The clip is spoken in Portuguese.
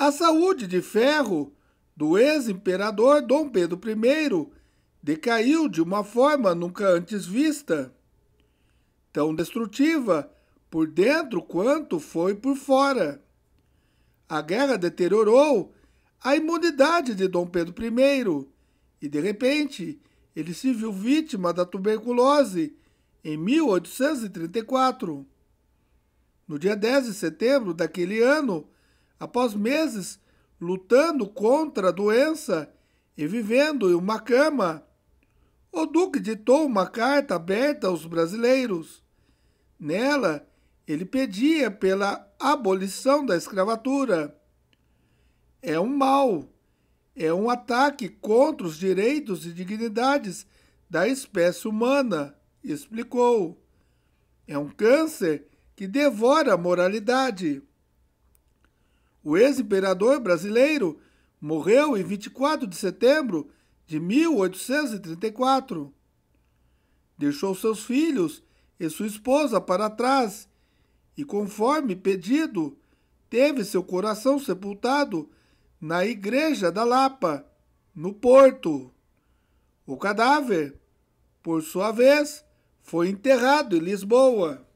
A saúde de ferro do ex-imperador Dom Pedro I decaiu de uma forma nunca antes vista, tão destrutiva por dentro quanto foi por fora. A guerra deteriorou a imunidade de Dom Pedro I e, de repente, ele se viu vítima da tuberculose em 1834. No dia 10 de setembro daquele ano, Após meses lutando contra a doença e vivendo em uma cama, o Duque ditou uma carta aberta aos brasileiros. Nela, ele pedia pela abolição da escravatura. É um mal, é um ataque contra os direitos e dignidades da espécie humana, explicou. É um câncer que devora a moralidade. O ex-imperador brasileiro morreu em 24 de setembro de 1834. Deixou seus filhos e sua esposa para trás e, conforme pedido, teve seu coração sepultado na Igreja da Lapa, no Porto. O cadáver, por sua vez, foi enterrado em Lisboa.